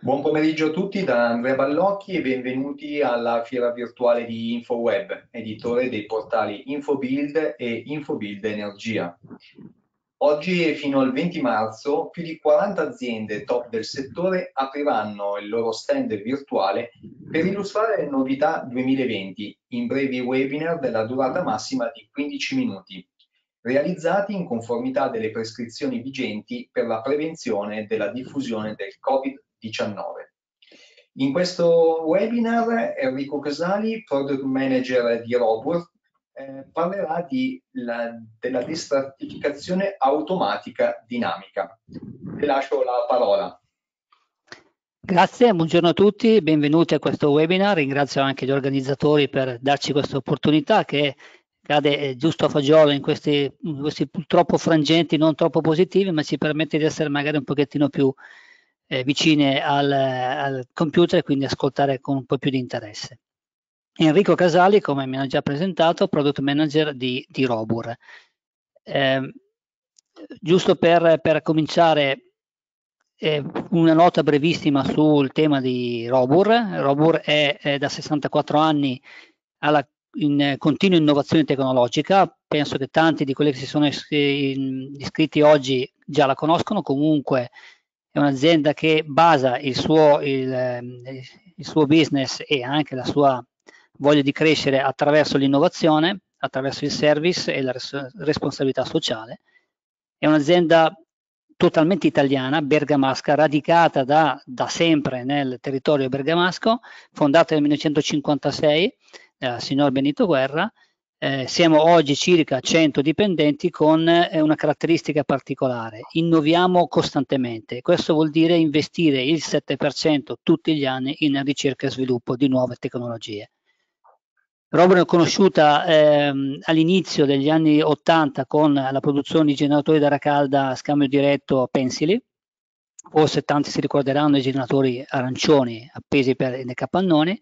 Buon pomeriggio a tutti da Andrea Ballocchi e benvenuti alla fiera virtuale di InfoWeb, editore dei portali InfoBuild e InfoBuild Energia. Oggi e fino al 20 marzo più di 40 aziende top del settore apriranno il loro stand virtuale per illustrare le novità 2020 in brevi webinar della durata massima di 15 minuti realizzati in conformità delle prescrizioni vigenti per la prevenzione della diffusione del Covid-19. In questo webinar Enrico Casali, Product Manager di Robur, eh, parlerà di la, della destratificazione automatica dinamica. Ti lascio la parola. Grazie, buongiorno a tutti, benvenuti a questo webinar, ringrazio anche gli organizzatori per darci questa opportunità che cade eh, giusto a fagiolo in questi, in questi, purtroppo frangenti non troppo positivi, ma ci permette di essere magari un pochettino più eh, vicine al, al, computer e quindi ascoltare con un po' più di interesse. Enrico Casali, come mi hanno già presentato, product manager di, di Robur. Eh, giusto per, per cominciare eh, una nota brevissima sul tema di Robur. Robur è, è da 64 anni alla in eh, continua innovazione tecnologica, penso che tanti di quelli che si sono iscritti oggi già la conoscono, comunque è un'azienda che basa il suo, il, ehm, il suo business e anche la sua voglia di crescere attraverso l'innovazione, attraverso il service e la res responsabilità sociale. È un'azienda totalmente italiana, bergamasca, radicata da, da sempre nel territorio bergamasco, fondata nel 1956 eh, signor Benito Guerra, eh, siamo oggi circa 100 dipendenti con eh, una caratteristica particolare, innoviamo costantemente, questo vuol dire investire il 7% tutti gli anni in ricerca e sviluppo di nuove tecnologie. Robert è conosciuta ehm, all'inizio degli anni 80 con la produzione di generatori d'aria calda a scambio diretto a pensili, forse tanti si ricorderanno i generatori arancioni appesi per, nei capannoni,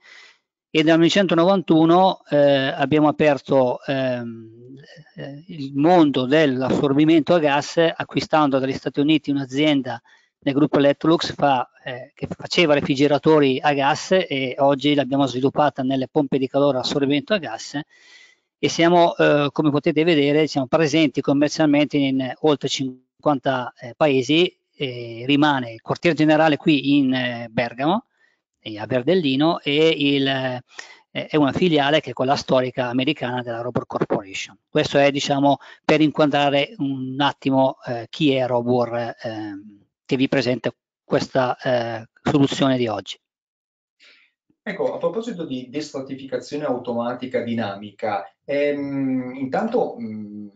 e dal 1991 eh, abbiamo aperto ehm, eh, il mondo dell'assorbimento a gas acquistando dagli Stati Uniti un'azienda nel gruppo Electrolux fa, eh, che faceva refrigeratori a gas e oggi l'abbiamo sviluppata nelle pompe di calore assorbimento a gas e siamo, eh, come potete vedere, siamo presenti commercialmente in oltre 50 eh, paesi, rimane il quartier generale qui in eh, Bergamo a Verdellino e il, eh, è una filiale che è quella storica americana della Robor Corporation. Questo è diciamo per inquadrare un attimo eh, chi è Robor eh, che vi presenta questa eh, soluzione di oggi. Ecco, a proposito di destratificazione automatica dinamica, ehm, intanto mh,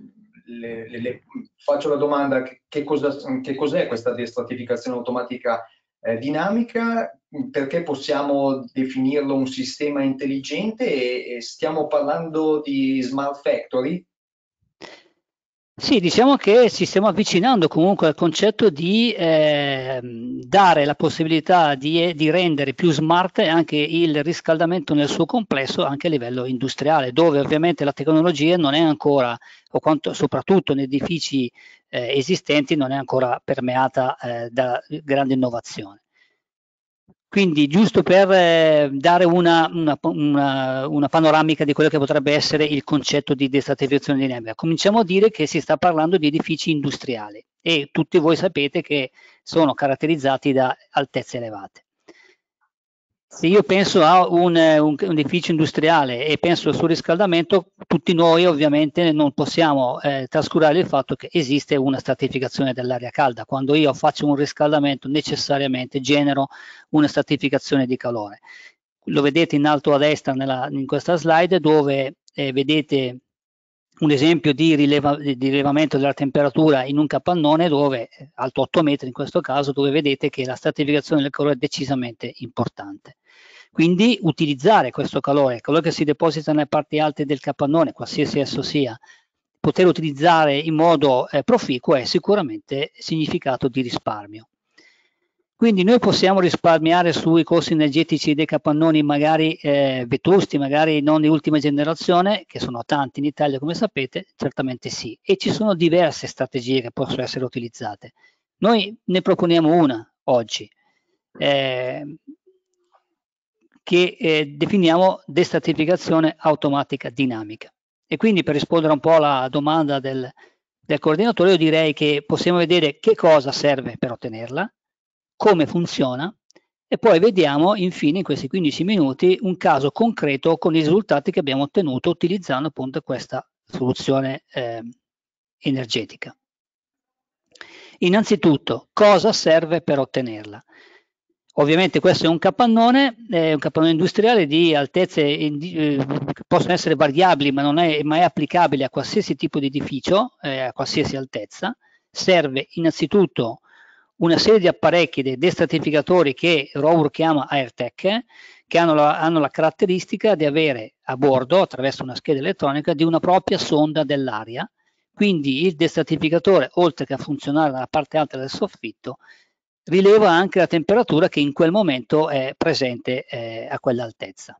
le, le, le faccio la domanda che, cosa, che cos'è questa destratificazione automatica eh, dinamica perché possiamo definirlo un sistema intelligente e stiamo parlando di smart factory? Sì, diciamo che ci stiamo avvicinando comunque al concetto di eh, dare la possibilità di, di, rendere più smart anche il riscaldamento nel suo complesso anche a livello industriale, dove ovviamente la tecnologia non è ancora, o quanto, soprattutto negli edifici eh, esistenti, non è ancora permeata eh, da grande innovazione. Quindi giusto per eh, dare una, una, una, una, panoramica di quello che potrebbe essere il concetto di destrativizzazione neve, cominciamo a dire che si sta parlando di edifici industriali e tutti voi sapete che sono caratterizzati da altezze elevate. Se io penso a un, eh, un, un, edificio industriale e penso al surriscaldamento, tutti noi ovviamente non possiamo eh, trascurare il fatto che esiste una stratificazione dell'aria calda. Quando io faccio un riscaldamento necessariamente genero una stratificazione di calore. Lo vedete in alto a destra nella, in questa slide dove eh, vedete un esempio di, rileva, di, rilevamento della temperatura in un capannone dove, eh, alto 8 metri in questo caso, dove vedete che la stratificazione del calore è decisamente importante. Quindi utilizzare questo calore, il calore che si deposita nelle parti alte del capannone, qualsiasi esso sia, poter utilizzare in modo eh, proficuo è sicuramente significato di risparmio. Quindi noi possiamo risparmiare sui costi energetici dei capannoni magari eh, vetusti, magari non di ultima generazione, che sono tanti in Italia come sapete, certamente sì. E ci sono diverse strategie che possono essere utilizzate. Noi ne proponiamo una oggi. Eh, che eh, definiamo destratificazione automatica dinamica. E quindi per rispondere un po' alla domanda del, del coordinatore, io direi che possiamo vedere che cosa serve per ottenerla, come funziona e poi vediamo infine in questi 15 minuti un caso concreto con i risultati che abbiamo ottenuto utilizzando appunto questa soluzione eh, energetica. Innanzitutto, cosa serve per ottenerla? Ovviamente questo è un capannone, è un capannone industriale di altezze che eh, possono essere variabili ma non è mai applicabile a qualsiasi tipo di edificio, eh, a qualsiasi altezza. Serve innanzitutto una serie di apparecchi dei destratificatori che Rover chiama AirTech, che hanno la, hanno la, caratteristica di avere a bordo, attraverso una scheda elettronica, di una propria sonda dell'aria. Quindi il destratificatore, oltre che a funzionare dalla parte alta del soffitto, rileva anche la temperatura che in quel momento è presente eh, a quell'altezza.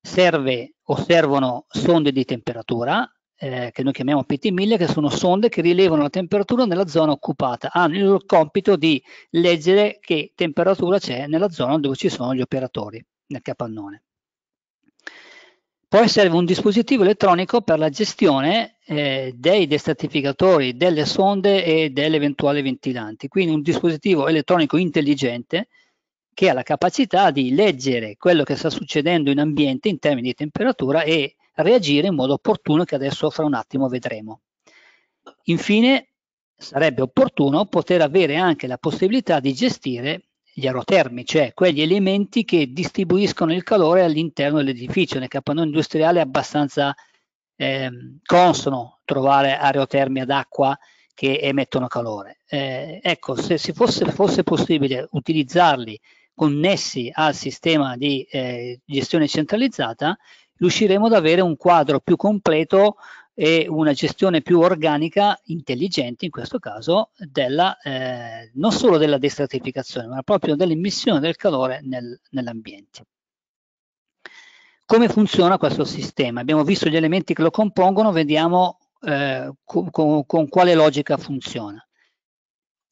Serve o servono sonde di temperatura, eh, che noi chiamiamo PT1000, che sono sonde che rilevano la temperatura nella zona occupata, hanno il compito di leggere che temperatura c'è nella zona dove ci sono gli operatori, nel capannone. Poi serve un dispositivo elettronico per la gestione eh, dei destratificatori, delle sonde e delle eventuali ventilanti. Quindi un dispositivo elettronico intelligente che ha la capacità di leggere quello che sta succedendo in ambiente in termini di temperatura e reagire in modo opportuno che adesso fra un attimo vedremo. Infine sarebbe opportuno poter avere anche la possibilità di gestire gli aerotermi, cioè quegli elementi che distribuiscono il calore all'interno dell'edificio. Nel capannone industriale è abbastanza eh, consono trovare aerotermi ad acqua che emettono calore. Eh, ecco, se fosse, fosse, possibile utilizzarli connessi al sistema di eh, gestione centralizzata, riusciremo ad avere un quadro più completo e una gestione più organica, intelligente in questo caso, della, eh, non solo della destratificazione, ma proprio dell'immissione del calore nel, nell'ambiente. Come funziona questo sistema? Abbiamo visto gli elementi che lo compongono, vediamo eh, con, con, con, quale logica funziona.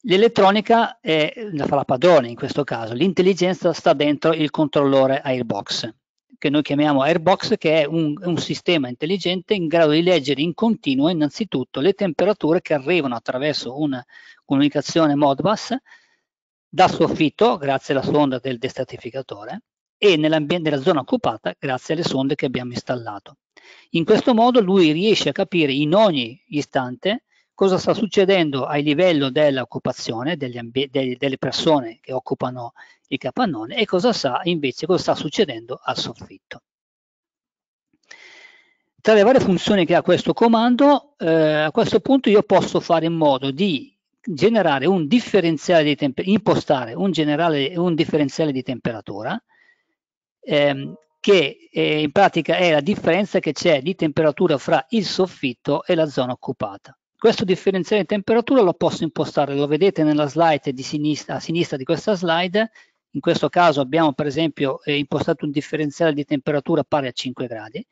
L'elettronica fa la padrone in questo caso, l'intelligenza sta dentro il controllore airbox che noi chiamiamo Airbox, che è un, un, sistema intelligente in grado di leggere in continuo innanzitutto le temperature che arrivano attraverso una comunicazione Modbus dal soffitto, grazie alla sonda del destratificatore, e nella zona occupata grazie alle sonde che abbiamo installato. In questo modo lui riesce a capire in ogni istante cosa sta succedendo a livello dell'occupazione delle persone che occupano il capannone e cosa sa invece cosa sta succedendo al soffitto. Tra le varie funzioni che ha questo comando, eh, a questo punto io posso fare in modo di generare un differenziale di temperatura, impostare un, generale, un differenziale di temperatura ehm, che eh, in pratica è la differenza che c'è di temperatura fra il soffitto e la zona occupata. Questo differenziale di temperatura lo posso impostare, lo vedete nella slide sinistra, a sinistra di questa slide, in questo caso abbiamo per esempio eh, impostato un differenziale di temperatura pari a 5 gradi,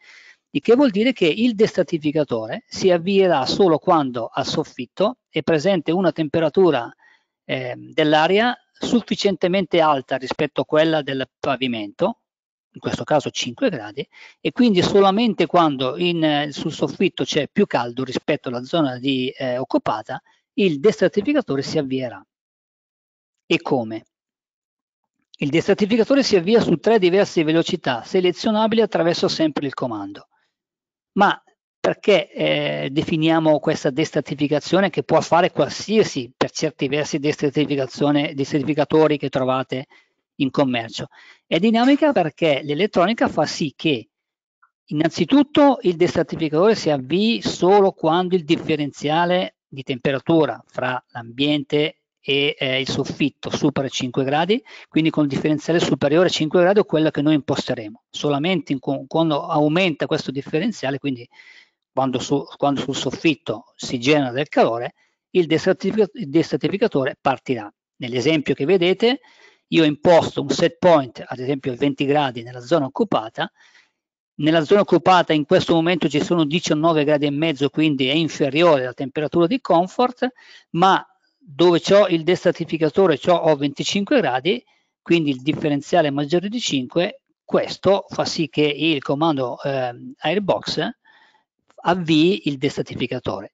il che vuol dire che il destratificatore si avvierà solo quando al soffitto è presente una temperatura eh, dell'aria sufficientemente alta rispetto a quella del pavimento, in questo caso 5 gradi, e quindi solamente quando in, eh, sul soffitto c'è più caldo rispetto alla zona di, eh, occupata, il destratificatore si avvierà. E come? Il destratificatore si avvia su tre diverse velocità, selezionabili attraverso sempre il comando. Ma perché eh, definiamo questa destratificazione che può fare qualsiasi, per certi versi, destratificazione, destratificatori che trovate in commercio. È dinamica perché l'elettronica fa sì che innanzitutto il destratificatore si avvii solo quando il differenziale di temperatura fra l'ambiente e eh, il soffitto supera 5 gradi, quindi con il differenziale superiore a 5 gradi è quello che noi imposteremo. Solamente in, quando aumenta questo differenziale, quindi quando, su, quando, sul soffitto si genera del calore, il destratificatore partirà. Nell'esempio che vedete io imposto un set point, ad esempio 20 gradi nella zona occupata, nella zona occupata in questo momento ci sono 19 gradi e mezzo, quindi è inferiore alla temperatura di comfort, ma dove ho il destratificatore ho 25 gradi, quindi il differenziale è maggiore di 5, questo fa sì che il comando eh, airbox avvii il destratificatore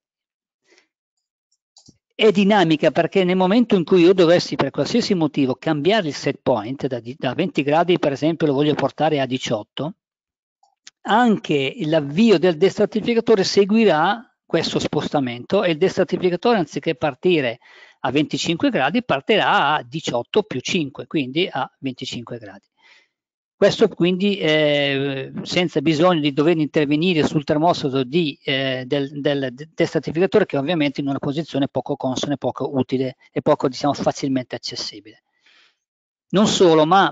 è dinamica perché nel momento in cui io dovessi per qualsiasi motivo cambiare il set point da, da 20 gradi per esempio lo voglio portare a 18 anche l'avvio del destratificatore seguirà questo spostamento e il destratificatore anziché partire a 25 gradi partirà a 18 più 5 quindi a 25 gradi questo quindi eh, senza bisogno di dover intervenire sul termostato di, eh, del, del, destratificatore che è ovviamente in una posizione poco consone, poco utile e poco diciamo, facilmente accessibile. Non solo, ma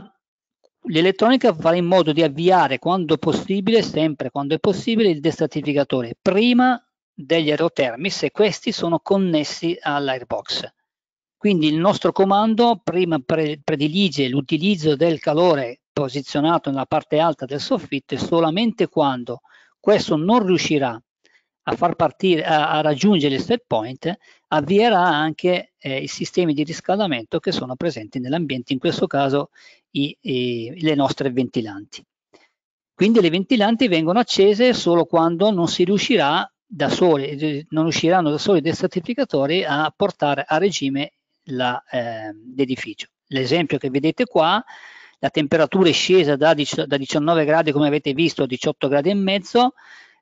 l'elettronica farà in modo di avviare quando possibile, sempre quando è possibile, il destratificatore prima degli aerotermi se questi sono connessi all'airbox. Quindi il nostro comando prima predilige l'utilizzo del calore posizionato nella parte alta del soffitto e solamente quando questo non riuscirà a far partire a, a raggiungere il set point avvierà anche eh, i sistemi di riscaldamento che sono presenti nell'ambiente in questo caso i, i, le nostre ventilanti quindi le ventilanti vengono accese solo quando non si riuscirà da soli eh, non usciranno da soli dei certificatori a portare a regime ehm, l'edificio la, eh, l'esempio che vedete qua la temperatura è scesa da, da 19 gradi come avete visto a 18 gradi e mezzo,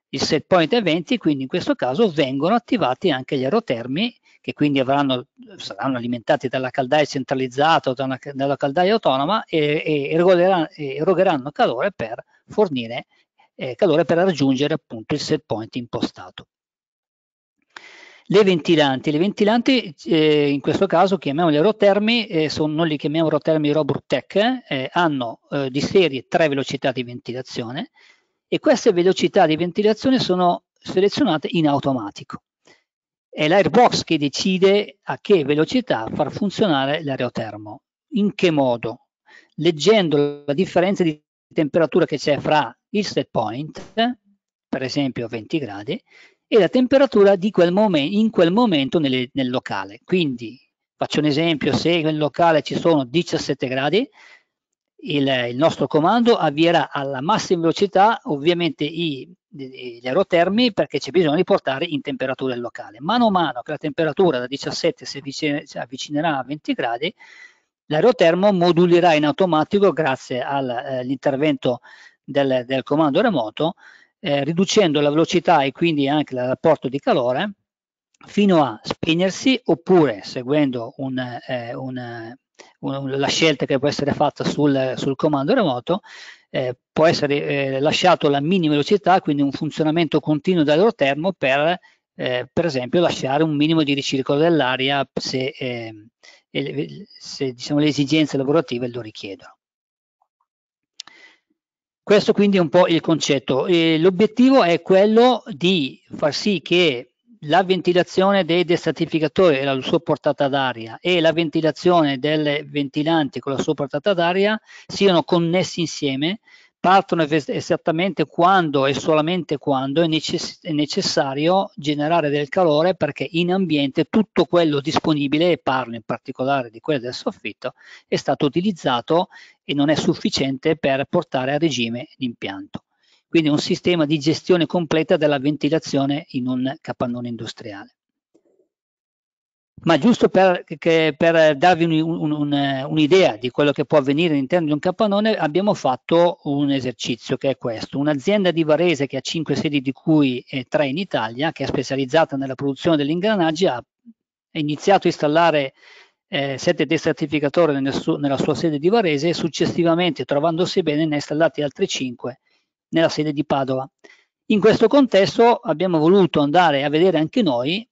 il set point è 20, quindi in questo caso vengono attivati anche gli aerotermi che quindi avranno, saranno alimentati dalla caldaia centralizzata o da una, dalla caldaia autonoma e, e erogheranno, erogheranno calore per fornire eh, calore per raggiungere appunto il set point impostato. Le ventilanti, le ventilanti eh, in questo caso chiamiamole rotermi, eh, sono, non li chiamiamo rotermi Roburtec, eh, hanno eh, di serie tre velocità di ventilazione e queste velocità di ventilazione sono selezionate in automatico. È l'airbox che decide a che velocità far funzionare l'aerotermo. In che modo? Leggendo la differenza di temperatura che c'è fra il set point, per esempio 20 gradi, e la temperatura quel momento, in quel momento nelle, nel locale. Quindi faccio un esempio, se nel locale ci sono 17 gradi, il, il nostro comando avvierà alla massima velocità ovviamente i, gli aerotermi perché c'è bisogno di portare in temperatura il locale. Mano a mano che la temperatura da 17 si avvicinerà a 20 gradi, l'aerotermo modulerà in automatico grazie all'intervento eh, del, del comando remoto eh, riducendo la velocità e quindi anche l'apporto di calore fino a spegnersi oppure seguendo un, eh, un, un, la scelta che può essere fatta sul, sul comando remoto eh, può essere eh, lasciato la minima velocità quindi un funzionamento continuo dell'aerotermo per eh, per esempio lasciare un minimo di ricircolo dell'aria se, eh, se diciamo, le esigenze lavorative lo richiedono questo quindi è un po' il concetto. l'obiettivo è quello di far sì che la ventilazione dei destratificatori e la sua portata d'aria e la ventilazione delle ventilanti con la sua portata d'aria siano connessi insieme partono esattamente quando e solamente quando è, necess è, necessario generare del calore perché in ambiente tutto quello disponibile, e parlo in particolare di quello del soffitto, è stato utilizzato e non è sufficiente per portare a regime l'impianto. Quindi un sistema di gestione completa della ventilazione in un capannone industriale ma giusto per, che, per darvi un, un, eh, un'idea di quello che può avvenire all'interno di un capannone, abbiamo fatto un esercizio che è questo. Un'azienda di Varese che ha 5 sedi di cui 3 eh, in Italia, che è specializzata nella produzione degli ingranaggi, ha iniziato a installare eh, 7 destratificatori nel su, nella sua sede di Varese e successivamente, trovandosi bene, ne ha installati altri 5 nella sede di Padova. In questo contesto abbiamo voluto andare a vedere anche noi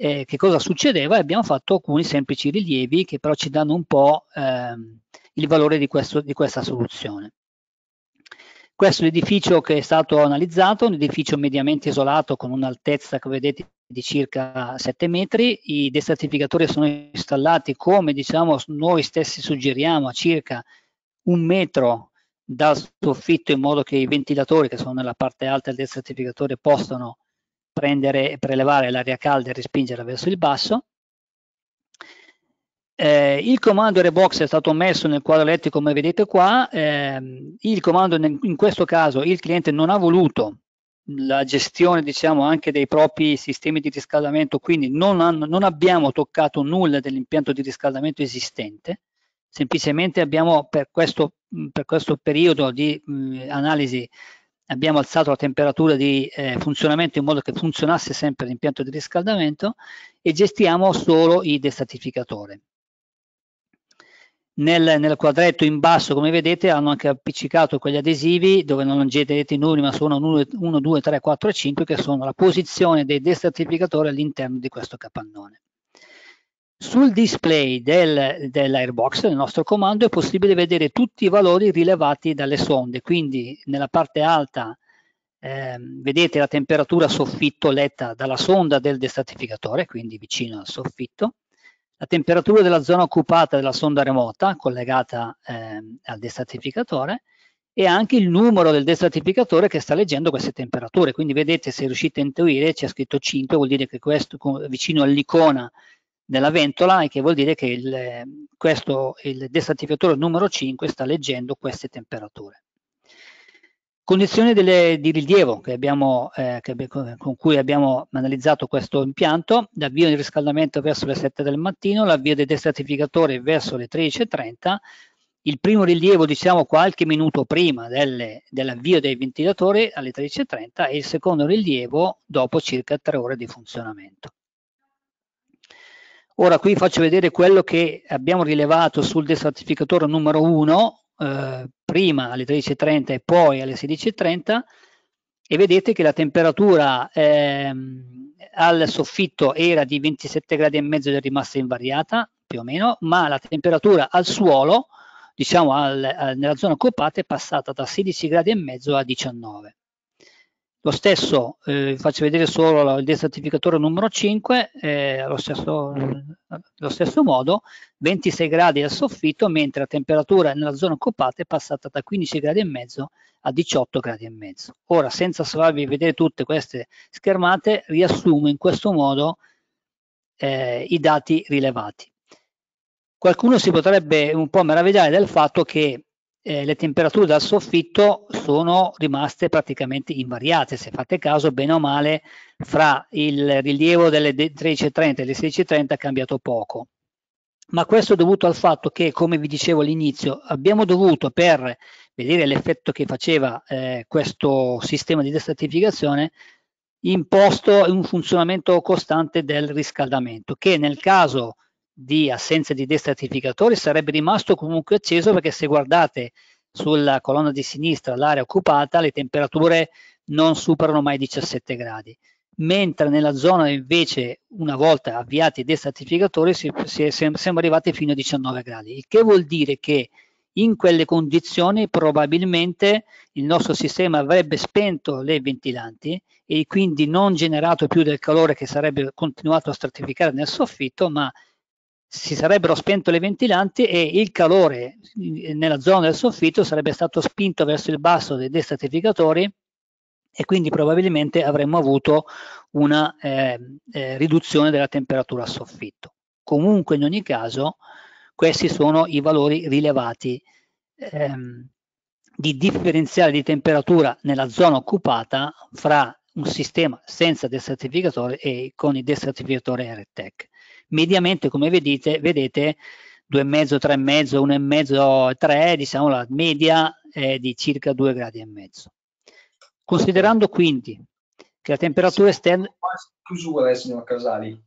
eh, che cosa succedeva e abbiamo fatto alcuni semplici rilievi che però ci danno un po' ehm, il valore di, questo, di questa soluzione. Questo è l'edificio che è stato analizzato, un edificio mediamente isolato con un'altezza che vedete di circa 7 metri, i destratificatori sono installati come diciamo noi stessi suggeriamo a circa un metro dal soffitto in modo che i ventilatori che sono nella parte alta del destratificatore possano prendere e prelevare l'aria calda e respingerla verso il basso. Eh, il comando Rebox è stato messo nel quadro elettrico come vedete qua, eh, il comando in questo caso il cliente non ha voluto la gestione diciamo anche dei propri sistemi di riscaldamento, quindi non, hanno, non abbiamo toccato nulla dell'impianto di riscaldamento esistente, semplicemente abbiamo per questo, per questo periodo di mh, analisi abbiamo alzato la temperatura di eh, funzionamento in modo che funzionasse sempre l'impianto di riscaldamento e gestiamo solo il destatificatore. Nel, nel, quadretto in basso, come vedete, hanno anche appiccicato quegli adesivi dove non vedete i numeri, ma sono 1, 2, 3, 4 e 5, che sono la posizione dei destratificatori all'interno di questo capannone. Sul display del, dell'airbox, del nostro comando, è possibile vedere tutti i valori rilevati dalle sonde, quindi nella parte alta eh, vedete la temperatura soffitto letta dalla sonda del destratificatore, quindi vicino al soffitto, la temperatura della zona occupata della sonda remota collegata eh, al destratificatore e anche il numero del destratificatore che sta leggendo queste temperature. Quindi vedete se riuscite a intuire, c'è scritto 5, vuol dire che questo vicino all'icona nella ventola e che vuol dire che il, questo, il destratificatore numero 5 sta leggendo queste temperature. Condizioni delle, di rilievo che abbiamo, eh, che, con cui abbiamo analizzato questo impianto, l'avvio di riscaldamento verso le 7 del mattino, l'avvio del destratificatore verso le 13.30, il primo rilievo diciamo qualche minuto prima delle, dell'avvio dei ventilatori alle 13.30 e il secondo rilievo dopo circa 3 ore di funzionamento. Ora qui faccio vedere quello che abbiamo rilevato sul destratificatore numero 1, eh, prima alle 13.30 e poi alle 16.30 e vedete che la temperatura eh, al soffitto era di 27 gradi e mezzo è rimasta invariata più o meno, ma la temperatura al suolo, diciamo al, al, nella zona occupata, è passata da 16 gradi e mezzo a 19. Lo stesso, eh, faccio vedere solo il desertificatore numero 5, eh, allo, stesso, eh, allo stesso modo, 26 gradi al soffitto, mentre la temperatura nella zona occupata è passata da 15 gradi e mezzo a 18 gradi e mezzo. Ora, senza farvi vedere tutte queste schermate, riassumo in questo modo eh, i dati rilevati. Qualcuno si potrebbe un po' meravigliare del fatto che eh, le temperature dal soffitto sono rimaste praticamente invariate, se fate caso, bene o male, fra il rilievo delle 13.30 e le 16.30 è cambiato poco. Ma questo è dovuto al fatto che, come vi dicevo all'inizio, abbiamo dovuto, per vedere l'effetto che faceva eh, questo sistema di destratificazione, imposto un funzionamento costante del riscaldamento, che nel caso di assenza di destratificatori sarebbe rimasto comunque acceso perché se guardate sulla colonna di sinistra l'area occupata le temperature non superano mai 17 gradi mentre nella zona invece una volta avviati i destratificatori si, si è, siamo arrivati fino a 19 gradi il che vuol dire che in quelle condizioni probabilmente il nostro sistema avrebbe spento le ventilanti e quindi non generato più del calore che sarebbe continuato a stratificare nel soffitto ma si sarebbero spento le ventilanti e il calore nella zona del soffitto sarebbe stato spinto verso il basso dei destratificatori e quindi probabilmente avremmo avuto una eh, eh, riduzione della temperatura a soffitto. Comunque in ogni caso questi sono i valori rilevati ehm, di differenziale di temperatura nella zona occupata fra un sistema senza destratificatore e con il destratificatore AirTech mediamente come vedete, vedete 2,5, 3,5, 1,5, 3, diciamo la media è di circa 2 gradi e mezzo. Considerando quindi che la temperatura esterna... Chiusura, signor Casali.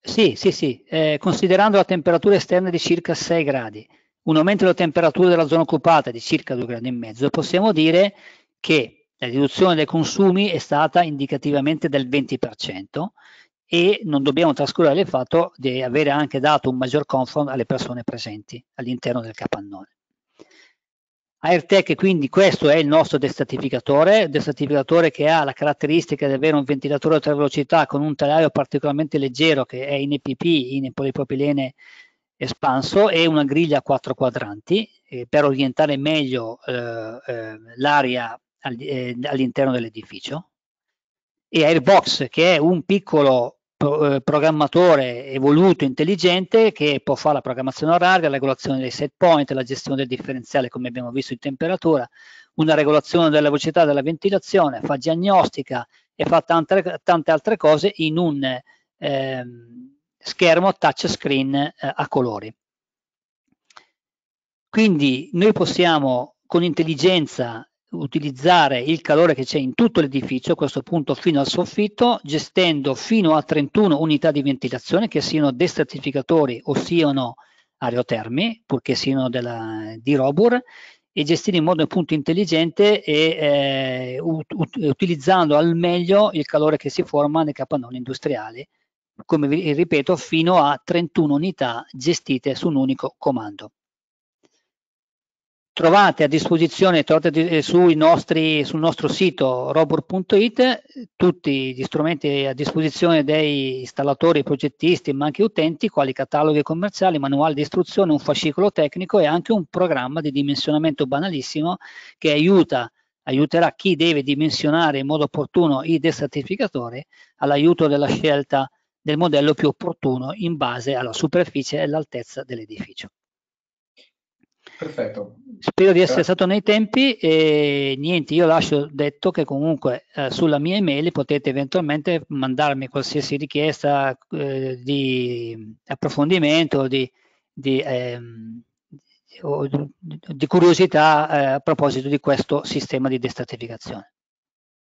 Sì, sì, sì, eh, considerando la temperatura esterna di circa 6 gradi, un aumento della temperatura della zona occupata di circa 2 gradi e mezzo, possiamo dire che la riduzione dei consumi è stata indicativamente del 20% e non dobbiamo trascurare il fatto di avere anche dato un maggior comfort alle persone presenti all'interno del capannone. AirTech quindi questo è il nostro destratificatore, destratificatore che ha la caratteristica di avere un ventilatore a tre velocità con un telaio particolarmente leggero che è in EPP, in polipropilene espanso e una griglia a quattro quadranti eh, per orientare meglio eh, eh, l'area eh, all'interno dell'edificio. E Airbox che è un piccolo eh, programmatore evoluto, intelligente, che può fare la programmazione oraria, la regolazione dei set point, la gestione del differenziale come abbiamo visto in temperatura, una regolazione della velocità della ventilazione, fa diagnostica e fa tante, tante altre cose in un eh, schermo touchscreen eh, a colori. Quindi noi possiamo con intelligenza utilizzare il calore che c'è in tutto l'edificio, a questo punto fino al soffitto, gestendo fino a 31 unità di ventilazione che siano destratificatori o siano aerotermi, purché siano della, di Robur, e gestire in modo appunto intelligente e eh, ut utilizzando al meglio il calore che si forma nei capannoni industriali, come vi ripeto, fino a 31 unità gestite su un unico comando trovate a disposizione trovate eh, nostri, sul nostro sito robur.it tutti gli strumenti a disposizione dei installatori, progettisti ma anche utenti quali cataloghi commerciali, manuali di istruzione, un fascicolo tecnico e anche un programma di dimensionamento banalissimo che aiuta, aiuterà chi deve dimensionare in modo opportuno i desertificatori all'aiuto della scelta del modello più opportuno in base alla superficie e all'altezza dell'edificio. Perfetto. Spero di essere Grazie. stato nei tempi e niente, io lascio detto che comunque eh, sulla mia email potete eventualmente mandarmi qualsiasi richiesta eh, di approfondimento di, di, ehm, di curiosità eh, a proposito di questo sistema di destratificazione.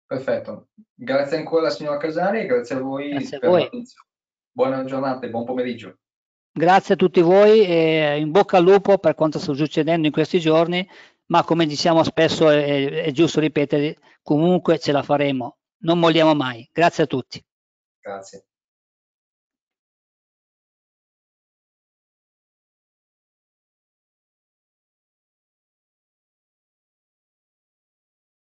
Perfetto, grazie ancora signora Casari, grazie a voi grazie per l'attenzione. Buona giornata e buon pomeriggio. Grazie a tutti voi e in bocca al lupo per quanto sta succedendo in questi giorni, ma come diciamo spesso è, è giusto ripetere, comunque ce la faremo, non molliamo mai. Grazie a tutti. Grazie.